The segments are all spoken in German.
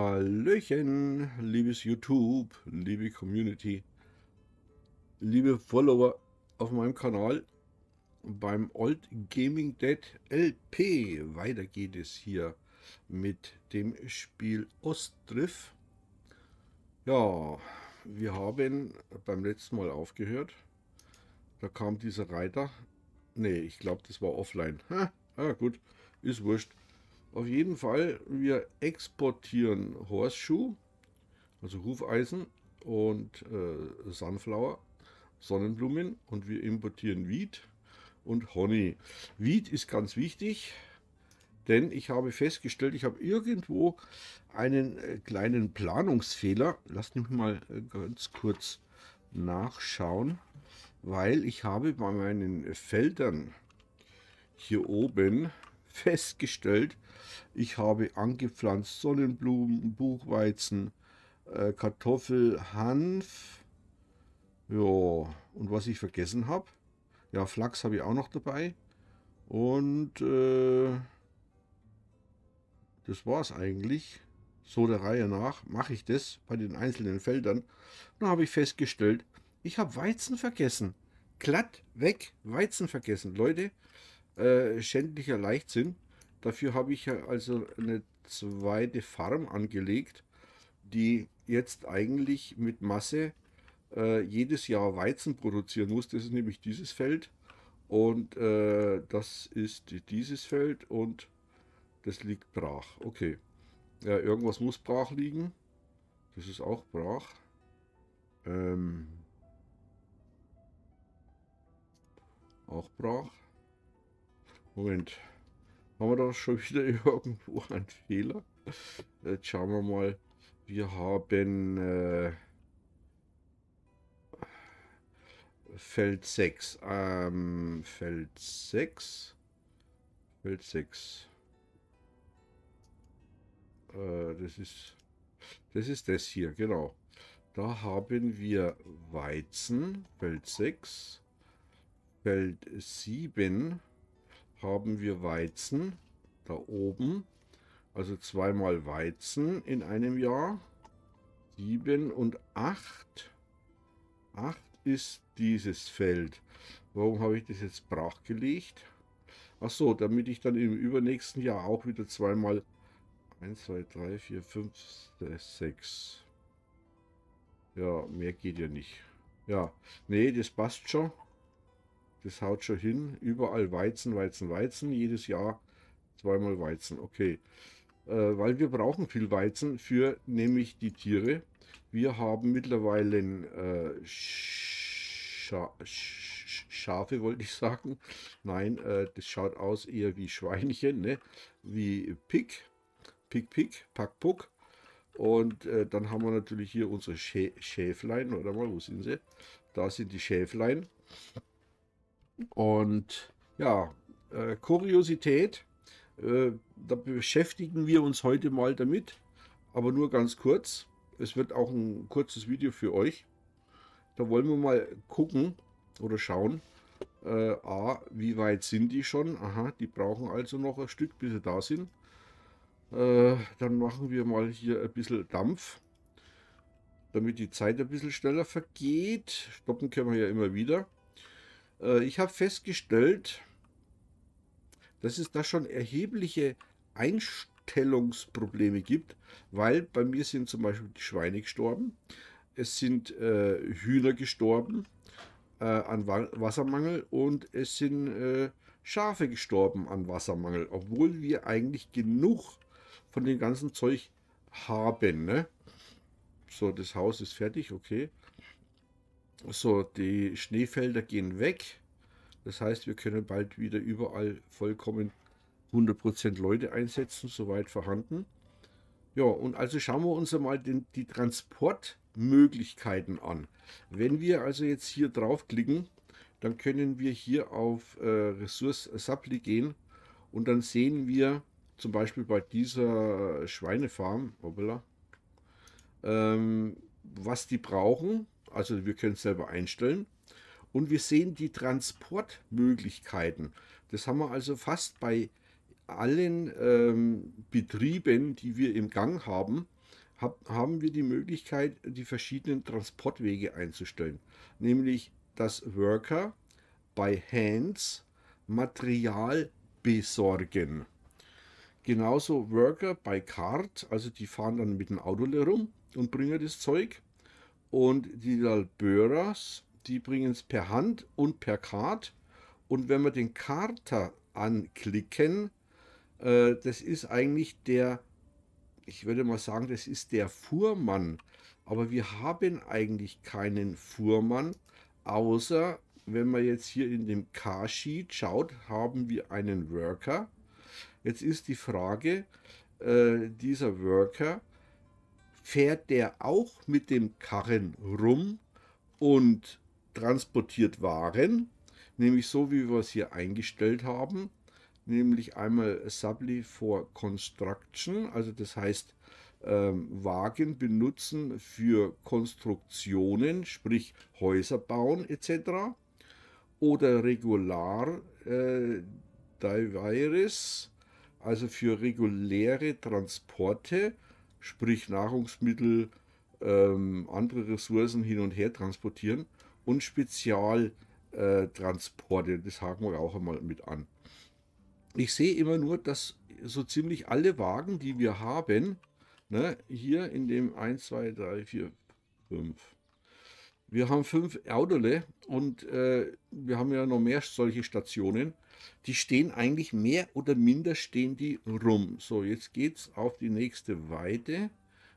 Hallöchen, liebes YouTube, liebe Community, liebe Follower auf meinem Kanal beim Old Gaming Dead LP. Weiter geht es hier mit dem Spiel Ostriff. Ja, wir haben beim letzten Mal aufgehört. Da kam dieser Reiter. Ne, ich glaube, das war offline. Ha, ah, gut, ist wurscht. Auf jeden Fall, wir exportieren Horseshoe, also Hufeisen und äh, Sunflower, Sonnenblumen und wir importieren Wheat und Honey. Wheat ist ganz wichtig, denn ich habe festgestellt, ich habe irgendwo einen äh, kleinen Planungsfehler. Lasst mich mal äh, ganz kurz nachschauen, weil ich habe bei meinen Feldern hier oben festgestellt, ich habe angepflanzt Sonnenblumen, Buchweizen, äh, Kartoffel, Hanf. Ja, und was ich vergessen habe, ja, Flachs habe ich auch noch dabei. Und äh, das war es eigentlich. So der Reihe nach mache ich das bei den einzelnen Feldern. Dann habe ich festgestellt, ich habe Weizen vergessen. Glatt weg Weizen vergessen. Leute, äh, schändlicher Leichtsinn. Dafür habe ich also eine zweite Farm angelegt, die jetzt eigentlich mit Masse äh, jedes Jahr Weizen produzieren muss. Das ist nämlich dieses Feld und äh, das ist dieses Feld und das liegt brach. Okay, ja, irgendwas muss brach liegen. Das ist auch brach. Ähm, auch brach. Moment. Haben wir da schon wieder irgendwo einen Fehler? Jetzt schauen wir mal. Wir haben äh, Feld 6. Ähm, Feld 6. Feld 6. Äh, das ist das ist das hier, genau. Da haben wir Weizen, Feld 6, Feld 7, haben wir Weizen da oben. Also zweimal Weizen in einem Jahr. 7 und 8. 8 ist dieses Feld. Warum habe ich das jetzt brachgelegt? Ach so, damit ich dann im übernächsten Jahr auch wieder zweimal 1, 2, 3, 4, 5, 6. Ja, mehr geht ja nicht. Ja, nee, das passt schon. Das haut schon hin. Überall Weizen, Weizen, Weizen. Jedes Jahr zweimal Weizen. Okay. Äh, weil wir brauchen viel Weizen für nämlich die Tiere. Wir haben mittlerweile äh, Scha Sch Schafe, wollte ich sagen. Nein, äh, das schaut aus eher wie Schweinchen, ne? wie Pick. Pick, Pick, Pack, Puck. Und äh, dann haben wir natürlich hier unsere Schä Schäflein. Oder mal, wo sind sie? Da sind die Schäflein. Und ja, äh, Kuriosität, äh, da beschäftigen wir uns heute mal damit, aber nur ganz kurz. Es wird auch ein kurzes Video für euch. Da wollen wir mal gucken oder schauen, äh, A, wie weit sind die schon? Aha, die brauchen also noch ein Stück, bis sie da sind. Äh, dann machen wir mal hier ein bisschen Dampf, damit die Zeit ein bisschen schneller vergeht. Stoppen können wir ja immer wieder. Äh, ich habe festgestellt, dass es da schon erhebliche Einstellungsprobleme gibt, weil bei mir sind zum Beispiel die Schweine gestorben, es sind äh, Hühner gestorben äh, an Wassermangel und es sind äh, Schafe gestorben an Wassermangel, obwohl wir eigentlich genug von dem ganzen Zeug haben. Ne? So, das Haus ist fertig, okay. So, die Schneefelder gehen weg. Das heißt, wir können bald wieder überall vollkommen 100% Leute einsetzen, soweit vorhanden. Ja, und also schauen wir uns einmal den, die Transportmöglichkeiten an. Wenn wir also jetzt hier draufklicken, dann können wir hier auf äh, Ressource Supply gehen und dann sehen wir zum Beispiel bei dieser Schweinefarm, hoppala, ähm, was die brauchen. Also wir können es selber einstellen. Und wir sehen die Transportmöglichkeiten. Das haben wir also fast bei allen ähm, Betrieben, die wir im Gang haben, hab, haben wir die Möglichkeit, die verschiedenen Transportwege einzustellen. Nämlich, dass Worker bei Hands Material besorgen. Genauso Worker bei Card, also die fahren dann mit dem Auto herum und bringen das Zeug. Und die Lalböras, die bringen es per Hand und per Kart. Und wenn wir den Karter anklicken, äh, das ist eigentlich der, ich würde mal sagen, das ist der Fuhrmann. Aber wir haben eigentlich keinen Fuhrmann, außer wenn man jetzt hier in dem Car-Sheet schaut, haben wir einen Worker. Jetzt ist die Frage, äh, dieser Worker, fährt der auch mit dem Karren rum und transportiert Waren, nämlich so wie wir es hier eingestellt haben, nämlich einmal Subly for Construction, also das heißt ähm, Wagen benutzen für Konstruktionen, sprich Häuser bauen etc. Oder Regular äh, Diviris, also für reguläre Transporte, sprich Nahrungsmittel, ähm, andere Ressourcen hin und her transportieren und Spezialtransporte, äh, das haken wir auch einmal mit an. Ich sehe immer nur, dass so ziemlich alle Wagen, die wir haben, ne, hier in dem 1, 2, 3, 4, 5, wir haben fünf Auderle und äh, wir haben ja noch mehr solche Stationen. Die stehen eigentlich mehr oder minder stehen die rum. So, jetzt geht es auf die nächste Weide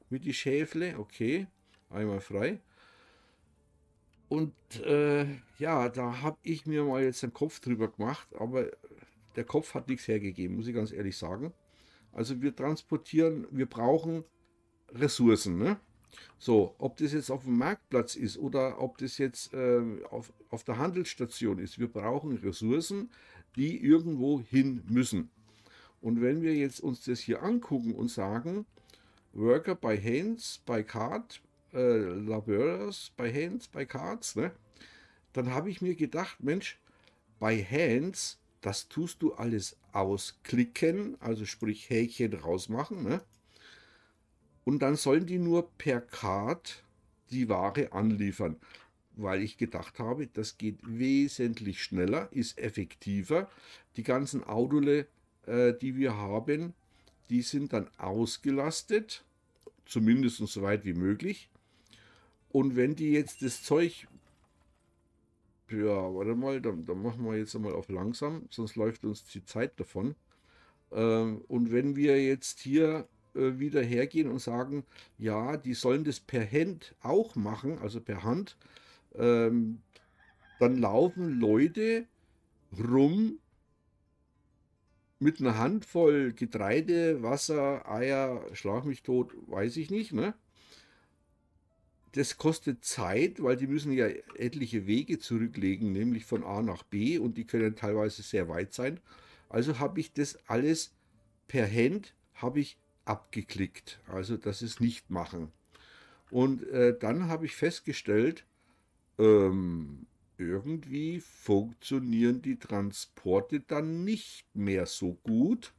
mit die Schäfle. Okay, einmal frei. Und äh, ja, da habe ich mir mal jetzt einen Kopf drüber gemacht, aber der Kopf hat nichts hergegeben, muss ich ganz ehrlich sagen. Also wir transportieren, wir brauchen Ressourcen. Ne? So, ob das jetzt auf dem Marktplatz ist oder ob das jetzt äh, auf, auf der Handelsstation ist, wir brauchen Ressourcen, die irgendwo hin müssen. Und wenn wir jetzt uns das hier angucken und sagen, Worker by Hands, by Card, äh, Laborers bei Hands, by Cards, ne? dann habe ich mir gedacht, Mensch, by Hands, das tust du alles ausklicken, also sprich Häkchen rausmachen, ne? Und dann sollen die nur per Card die Ware anliefern, weil ich gedacht habe, das geht wesentlich schneller, ist effektiver. Die ganzen Audule, äh, die wir haben, die sind dann ausgelastet, zumindest so weit wie möglich. Und wenn die jetzt das Zeug, ja, warte mal, dann, dann machen wir jetzt einmal auf langsam, sonst läuft uns die Zeit davon. Ähm, und wenn wir jetzt hier äh, wieder hergehen und sagen, ja, die sollen das per Hand auch machen, also per Hand, ähm, dann laufen Leute rum mit einer Handvoll Getreide, Wasser, Eier, schlag mich tot, weiß ich nicht, ne? Das kostet Zeit, weil die müssen ja etliche Wege zurücklegen, nämlich von A nach B und die können teilweise sehr weit sein. Also habe ich das alles per Hand, habe ich abgeklickt. Also das ist nicht machen. Und äh, dann habe ich festgestellt, ähm, irgendwie funktionieren die Transporte dann nicht mehr so gut.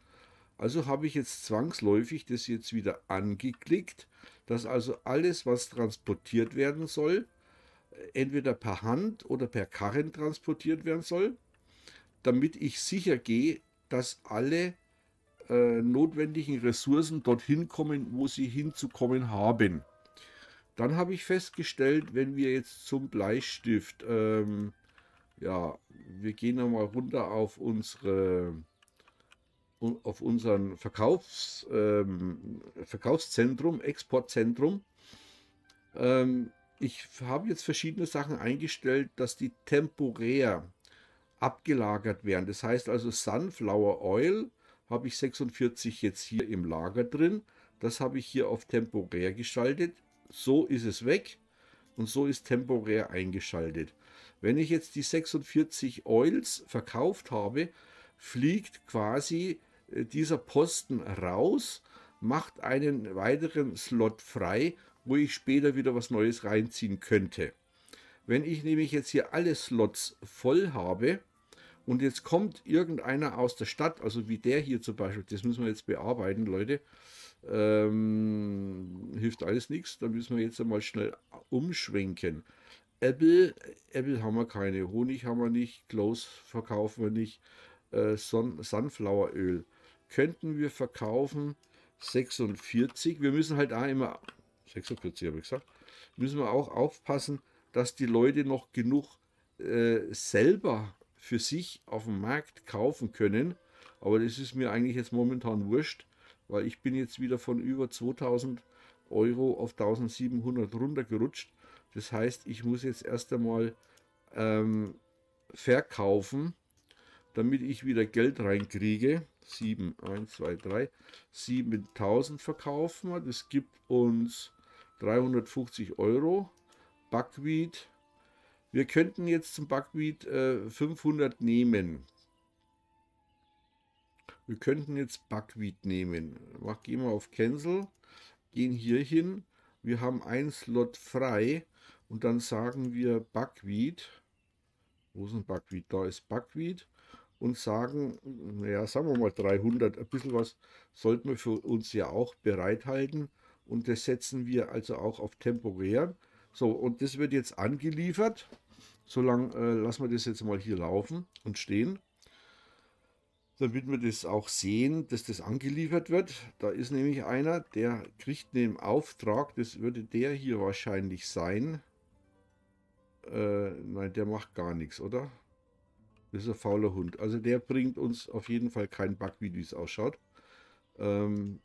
Also habe ich jetzt zwangsläufig das jetzt wieder angeklickt, dass also alles, was transportiert werden soll, entweder per Hand oder per Karren transportiert werden soll, damit ich sicher gehe, dass alle äh, notwendigen Ressourcen dorthin kommen, wo sie hinzukommen haben. Dann habe ich festgestellt, wenn wir jetzt zum Bleistift, ähm, ja, wir gehen nochmal runter auf unsere auf unseren Verkaufs, ähm, Verkaufszentrum, Exportzentrum. Ähm, ich habe jetzt verschiedene Sachen eingestellt, dass die temporär abgelagert werden. Das heißt also Sunflower Oil habe ich 46 jetzt hier im Lager drin. Das habe ich hier auf temporär geschaltet. So ist es weg und so ist temporär eingeschaltet. Wenn ich jetzt die 46 Oils verkauft habe, fliegt quasi äh, dieser Posten raus, macht einen weiteren Slot frei, wo ich später wieder was Neues reinziehen könnte. Wenn ich nämlich jetzt hier alle Slots voll habe, und jetzt kommt irgendeiner aus der Stadt, also wie der hier zum Beispiel, das müssen wir jetzt bearbeiten, Leute. Ähm, hilft alles nichts, da müssen wir jetzt einmal schnell umschwenken. Apple, Apple haben wir keine, Honig haben wir nicht, Close verkaufen wir nicht, äh, Son Sunfloweröl könnten wir verkaufen 46. Wir müssen halt auch immer, 46 habe ich gesagt, müssen wir auch aufpassen, dass die Leute noch genug äh, selber für sich auf dem Markt kaufen können. Aber das ist mir eigentlich jetzt momentan wurscht, weil ich bin jetzt wieder von über 2000 Euro auf 1700 runtergerutscht. Das heißt, ich muss jetzt erst einmal ähm, verkaufen, damit ich wieder Geld reinkriege. 7, 1, 2, 3, 7000 verkaufen wir. Das gibt uns 350 Euro. Buckwheat wir könnten jetzt zum Buckwheat äh, 500 nehmen. Wir könnten jetzt Buckwheat nehmen. Gehen wir auf Cancel, gehen hier hin. Wir haben ein Slot frei und dann sagen wir Buckwheat. Wo ist ein Buckwheat? Da ist Buckwheat. Und sagen, naja, sagen wir mal 300, ein bisschen was sollten wir für uns ja auch bereithalten. Und das setzen wir also auch auf temporär. So, und das wird jetzt angeliefert solange äh, lassen wir das jetzt mal hier laufen und stehen, damit wir das auch sehen, dass das angeliefert wird. Da ist nämlich einer, der kriegt einen Auftrag, das würde der hier wahrscheinlich sein. Äh, nein, der macht gar nichts, oder? Das ist ein fauler Hund. Also der bringt uns auf jeden Fall keinen Bug, wie es ausschaut. Ähm,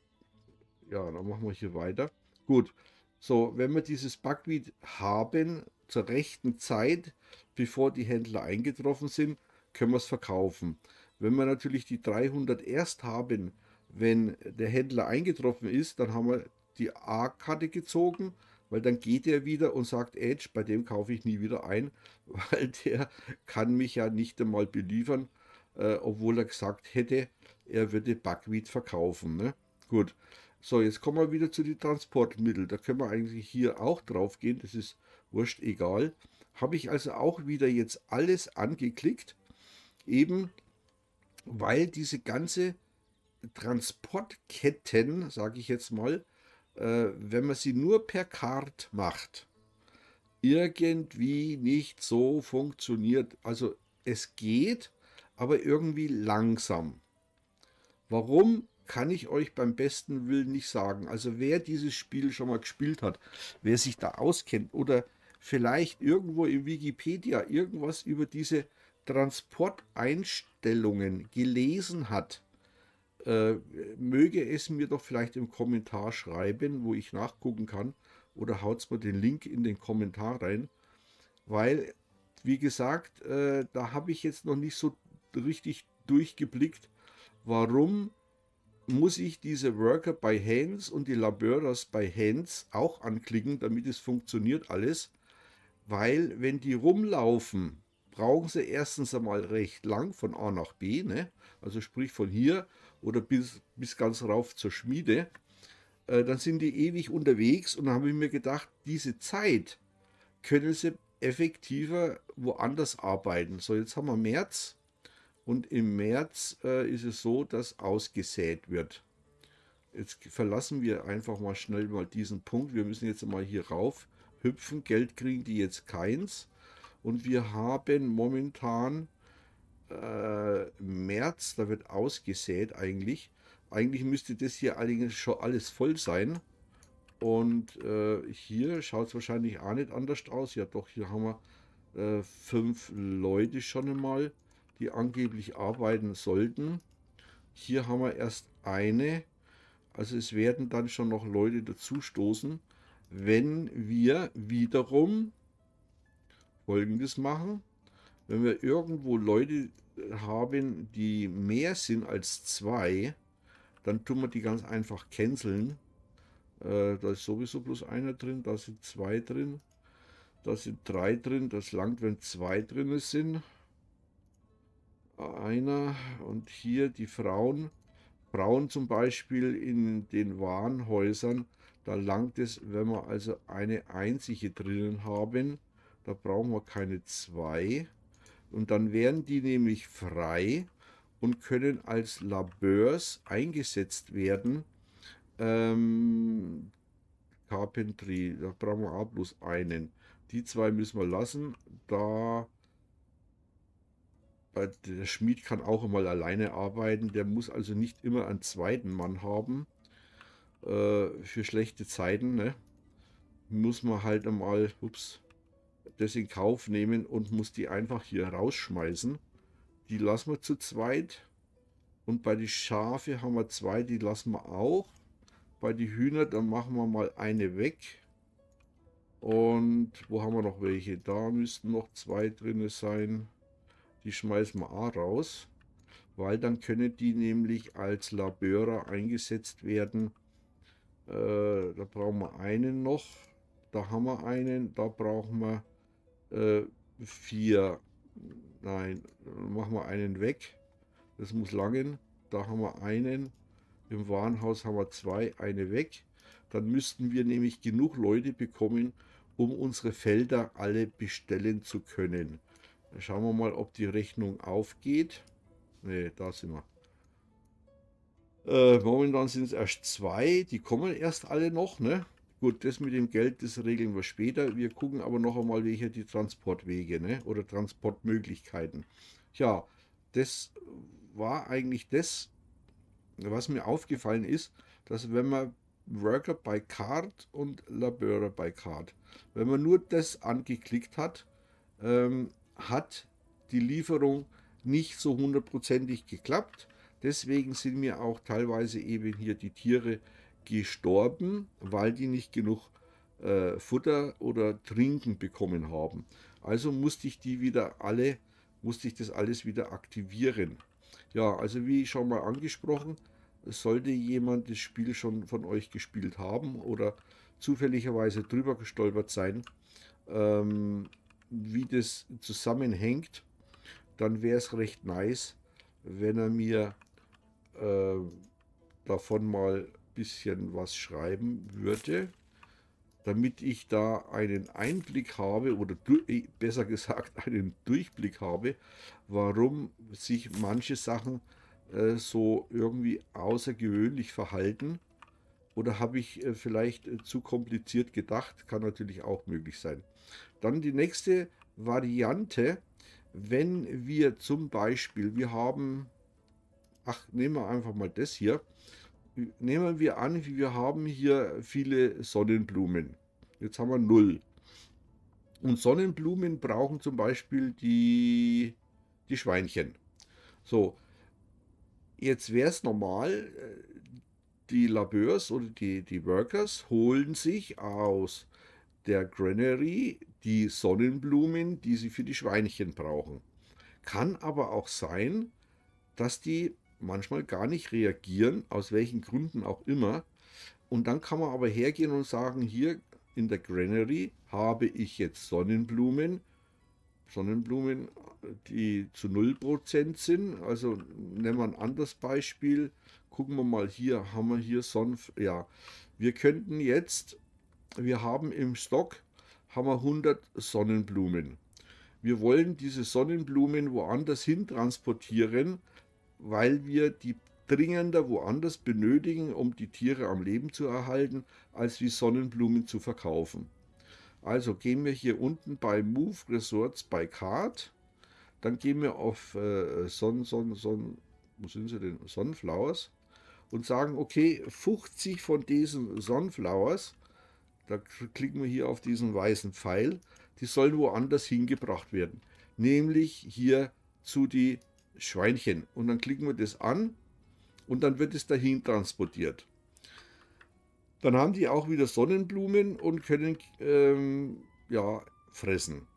ja, dann machen wir hier weiter. Gut, so, wenn wir dieses Bugweed haben, zur rechten Zeit, bevor die Händler eingetroffen sind, können wir es verkaufen. Wenn wir natürlich die 300 erst haben, wenn der Händler eingetroffen ist, dann haben wir die A-Karte gezogen, weil dann geht er wieder und sagt, Edge, bei dem kaufe ich nie wieder ein, weil der kann mich ja nicht einmal beliefern, äh, obwohl er gesagt hätte, er würde Backweed verkaufen. Ne? Gut, so jetzt kommen wir wieder zu den Transportmitteln. Da können wir eigentlich hier auch drauf gehen. Das ist wurscht, egal. Habe ich also auch wieder jetzt alles angeklickt, eben weil diese ganze Transportketten, sage ich jetzt mal, äh, wenn man sie nur per Card macht, irgendwie nicht so funktioniert. Also es geht, aber irgendwie langsam. Warum kann ich euch beim besten Willen nicht sagen. Also wer dieses Spiel schon mal gespielt hat, wer sich da auskennt oder vielleicht irgendwo in Wikipedia irgendwas über diese Transporteinstellungen gelesen hat, äh, möge es mir doch vielleicht im Kommentar schreiben, wo ich nachgucken kann, oder haut mir den Link in den Kommentar rein, weil, wie gesagt, äh, da habe ich jetzt noch nicht so richtig durchgeblickt, warum muss ich diese Worker bei Hands und die Laborers bei Hands auch anklicken, damit es funktioniert alles weil wenn die rumlaufen, brauchen sie erstens einmal recht lang von A nach B, ne? also sprich von hier oder bis, bis ganz rauf zur Schmiede, äh, dann sind die ewig unterwegs und dann habe ich mir gedacht, diese Zeit können sie effektiver woanders arbeiten. So, jetzt haben wir März und im März äh, ist es so, dass ausgesät wird. Jetzt verlassen wir einfach mal schnell mal diesen Punkt. Wir müssen jetzt mal hier rauf hüpfen. Geld kriegen die jetzt keins. Und wir haben momentan äh, März, da wird ausgesät eigentlich. Eigentlich müsste das hier allerdings schon alles voll sein. Und äh, hier schaut es wahrscheinlich auch nicht anders aus. Ja doch, hier haben wir äh, fünf Leute schon einmal, die angeblich arbeiten sollten. Hier haben wir erst eine. Also es werden dann schon noch Leute dazu stoßen wenn wir wiederum Folgendes machen. Wenn wir irgendwo Leute haben, die mehr sind als zwei, dann tun wir die ganz einfach canceln. Äh, da ist sowieso bloß einer drin, da sind zwei drin, da sind drei drin. Das langt, wenn zwei drin sind. Einer und hier die Frauen. Frauen zum Beispiel in den Warenhäusern da langt es, wenn wir also eine einzige drinnen haben. Da brauchen wir keine zwei. Und dann werden die nämlich frei und können als Labeurs eingesetzt werden. Ähm, Carpentry, da brauchen wir auch bloß einen. Die zwei müssen wir lassen, da der Schmied kann auch einmal alleine arbeiten. Der muss also nicht immer einen zweiten Mann haben. Äh, für schlechte Zeiten, ne? muss man halt einmal ups, das in Kauf nehmen und muss die einfach hier rausschmeißen. Die lassen wir zu zweit. Und bei die Schafe haben wir zwei, die lassen wir auch. Bei die Hühner, dann machen wir mal eine weg. Und wo haben wir noch welche? Da müssten noch zwei drin sein. Die schmeißen wir auch raus. Weil dann können die nämlich als Labörer eingesetzt werden äh, da brauchen wir einen noch. Da haben wir einen. Da brauchen wir äh, vier. Nein, machen wir einen weg. Das muss langen. Da haben wir einen. Im Warenhaus haben wir zwei, eine weg. Dann müssten wir nämlich genug Leute bekommen, um unsere Felder alle bestellen zu können. schauen wir mal, ob die Rechnung aufgeht. Ne, da sind wir. Äh, momentan sind es erst zwei, die kommen erst alle noch. Ne? Gut, das mit dem Geld, das regeln wir später. Wir gucken aber noch einmal, welche die Transportwege ne? oder Transportmöglichkeiten. Tja, das war eigentlich das, was mir aufgefallen ist, dass wenn man Worker by Card und Labourer by Card, wenn man nur das angeklickt hat, ähm, hat die Lieferung nicht so hundertprozentig geklappt. Deswegen sind mir auch teilweise eben hier die Tiere gestorben, weil die nicht genug äh, Futter oder Trinken bekommen haben. Also musste ich die wieder alle, musste ich das alles wieder aktivieren. Ja, also wie schon mal angesprochen, sollte jemand das Spiel schon von euch gespielt haben oder zufälligerweise drüber gestolpert sein, ähm, wie das zusammenhängt, dann wäre es recht nice, wenn er mir äh, davon mal ein bisschen was schreiben würde, damit ich da einen Einblick habe oder äh, besser gesagt einen Durchblick habe, warum sich manche Sachen äh, so irgendwie außergewöhnlich verhalten. Oder habe ich äh, vielleicht äh, zu kompliziert gedacht? Kann natürlich auch möglich sein. Dann die nächste Variante, wenn wir zum Beispiel, wir haben ach, nehmen wir einfach mal das hier. Nehmen wir an, wir haben hier viele Sonnenblumen. Jetzt haben wir null. Und Sonnenblumen brauchen zum Beispiel die, die Schweinchen. So, jetzt wäre es normal, äh, die Labeurs oder die, die Workers holen sich aus der Granary die Sonnenblumen, die sie für die Schweinchen brauchen. Kann aber auch sein, dass die manchmal gar nicht reagieren, aus welchen Gründen auch immer. Und dann kann man aber hergehen und sagen, hier in der Granary habe ich jetzt Sonnenblumen, Sonnenblumen, die zu 0% sind. Also nehmen wir ein anderes Beispiel. Gucken wir mal hier, haben wir hier Sonf. Ja, wir könnten jetzt, wir haben im Stock, haben wir 100 Sonnenblumen. Wir wollen diese Sonnenblumen woanders hin transportieren, weil wir die dringender woanders benötigen, um die Tiere am Leben zu erhalten, als wie Sonnenblumen zu verkaufen. Also gehen wir hier unten bei Move Resorts bei Card, dann gehen wir auf äh, Son, Son, Son, wo sind sie denn? Sunflowers und sagen, okay, 50 von diesen Sunflowers, da klicken wir hier auf diesen weißen Pfeil, die sollen woanders hingebracht werden, nämlich hier zu die Schweinchen. Und dann klicken wir das an und dann wird es dahin transportiert. Dann haben die auch wieder Sonnenblumen und können ähm, ja, fressen.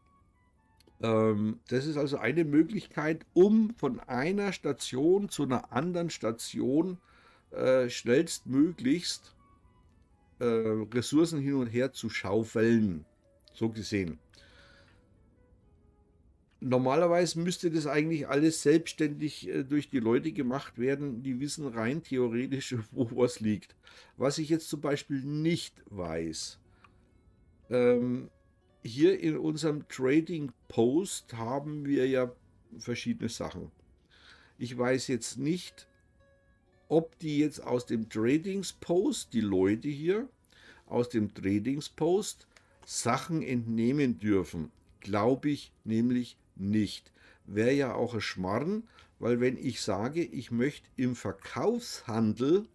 Ähm, das ist also eine Möglichkeit, um von einer Station zu einer anderen Station äh, schnellstmöglichst äh, Ressourcen hin und her zu schaufeln. So gesehen normalerweise müsste das eigentlich alles selbstständig äh, durch die Leute gemacht werden, die wissen rein theoretisch, wo was liegt. Was ich jetzt zum Beispiel nicht weiß, ähm, hier in unserem Trading Post haben wir ja verschiedene Sachen. Ich weiß jetzt nicht, ob die jetzt aus dem Trading Post, die Leute hier, aus dem Trading Post Sachen entnehmen dürfen. Glaube ich nämlich nicht. Wäre ja auch ein Schmarrn, weil wenn ich sage, ich möchte im Verkaufshandel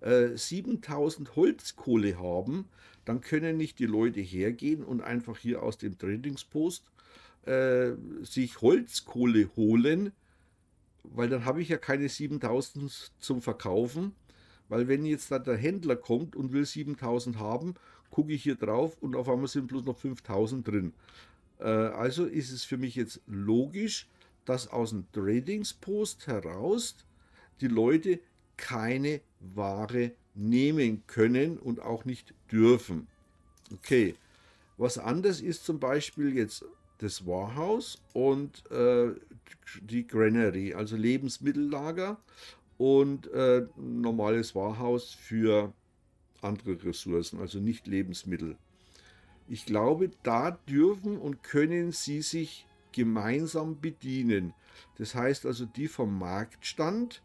äh, 7000 Holzkohle haben, dann können nicht die Leute hergehen und einfach hier aus dem Trainingspost äh, sich Holzkohle holen, weil dann habe ich ja keine 7000 zum Verkaufen, weil wenn jetzt da der Händler kommt und will 7000 haben, gucke ich hier drauf und auf einmal sind bloß noch 5000 drin. Äh, also ist es für mich jetzt logisch, dass aus dem Tradingspost heraus die Leute keine Ware nehmen können und auch nicht dürfen. Okay, was anders ist zum Beispiel jetzt das Warehouse und äh, die Granary, also Lebensmittellager und äh, normales Warehouse für andere Ressourcen, also nicht Lebensmittel. Ich glaube, da dürfen und können sie sich gemeinsam bedienen. Das heißt also, die vom Marktstand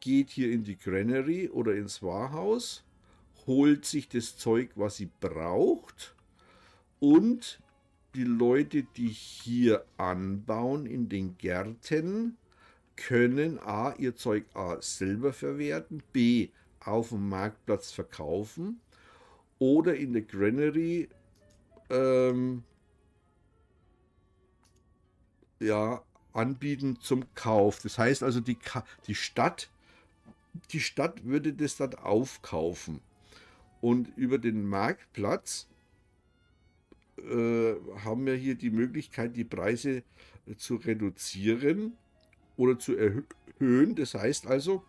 geht hier in die Granary oder ins Warhaus, holt sich das Zeug, was sie braucht und die Leute, die hier anbauen in den Gärten, können A, ihr Zeug A selber verwerten, B, auf dem Marktplatz verkaufen oder in der Granary ähm, ja, anbieten zum Kauf. Das heißt also, die, die, Stadt, die Stadt würde das dann aufkaufen. Und über den Marktplatz äh, haben wir hier die Möglichkeit, die Preise äh, zu reduzieren oder zu erhöhen. Das heißt also,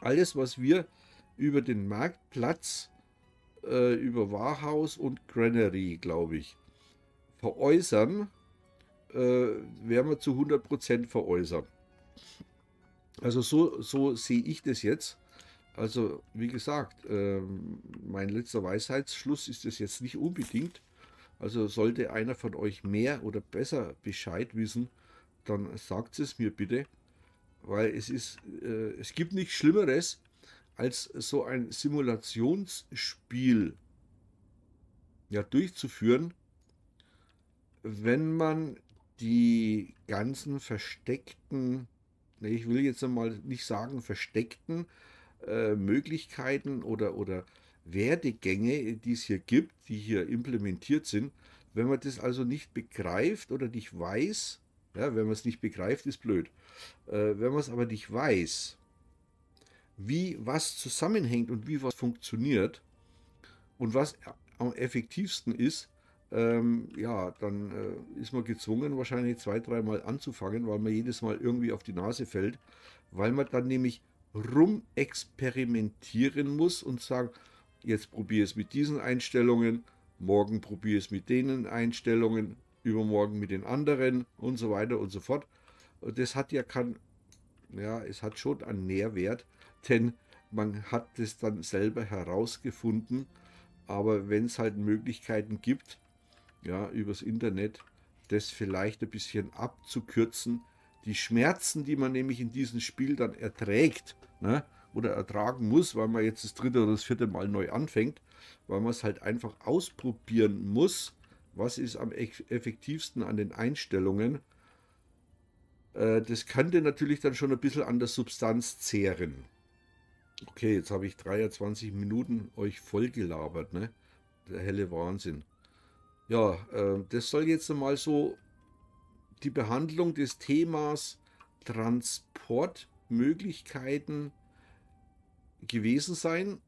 alles, was wir über den Marktplatz äh, über Warhaus und Granary, glaube ich. Veräußern äh, werden wir zu 100% veräußern. Also so, so sehe ich das jetzt. Also wie gesagt, äh, mein letzter Weisheitsschluss ist das jetzt nicht unbedingt. Also sollte einer von euch mehr oder besser Bescheid wissen, dann sagt es mir bitte, weil es ist, äh, es gibt nichts Schlimmeres, als so ein Simulationsspiel ja, durchzuführen, wenn man die ganzen versteckten, ich will jetzt mal nicht sagen versteckten äh, Möglichkeiten oder, oder Werdegänge, die es hier gibt, die hier implementiert sind, wenn man das also nicht begreift oder nicht weiß, ja, wenn man es nicht begreift, ist blöd. Äh, wenn man es aber nicht weiß, wie was zusammenhängt und wie was funktioniert und was am effektivsten ist, ähm, ja, dann äh, ist man gezwungen, wahrscheinlich zwei, dreimal anzufangen, weil man jedes Mal irgendwie auf die Nase fällt, weil man dann nämlich rumexperimentieren muss und sagen, jetzt probiere es mit diesen Einstellungen, morgen probiere es mit denen Einstellungen, übermorgen mit den anderen und so weiter und so fort. Und das hat ja kein, ja, es hat schon einen Nährwert, denn man hat es dann selber herausgefunden. Aber wenn es halt Möglichkeiten gibt, ja, übers Internet, das vielleicht ein bisschen abzukürzen, die Schmerzen, die man nämlich in diesem Spiel dann erträgt, ne, oder ertragen muss, weil man jetzt das dritte oder das vierte Mal neu anfängt, weil man es halt einfach ausprobieren muss, was ist am effektivsten an den Einstellungen. Äh, das könnte natürlich dann schon ein bisschen an der Substanz zehren. Okay, jetzt habe ich 23 Minuten euch vollgelabert, ne? Der helle Wahnsinn. Ja, äh, das soll jetzt mal so die Behandlung des Themas Transportmöglichkeiten gewesen sein.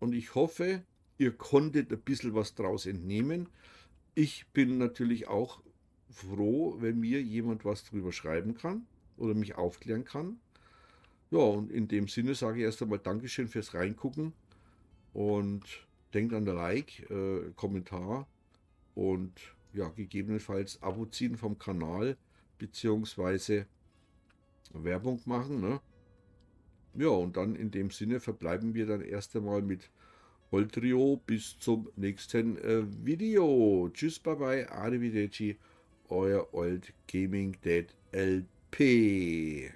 Und ich hoffe, ihr konntet ein bisschen was draus entnehmen. Ich bin natürlich auch froh, wenn mir jemand was drüber schreiben kann oder mich aufklären kann. Ja, und in dem Sinne sage ich erst einmal Dankeschön fürs Reingucken und denkt an Like, äh, Kommentar und ja, gegebenenfalls Abo ziehen vom Kanal beziehungsweise Werbung machen. Ne? Ja, und dann in dem Sinne verbleiben wir dann erst einmal mit Holtrio bis zum nächsten äh, Video. Tschüss, bye bye, arrivederci, euer Old Gaming Dead LP.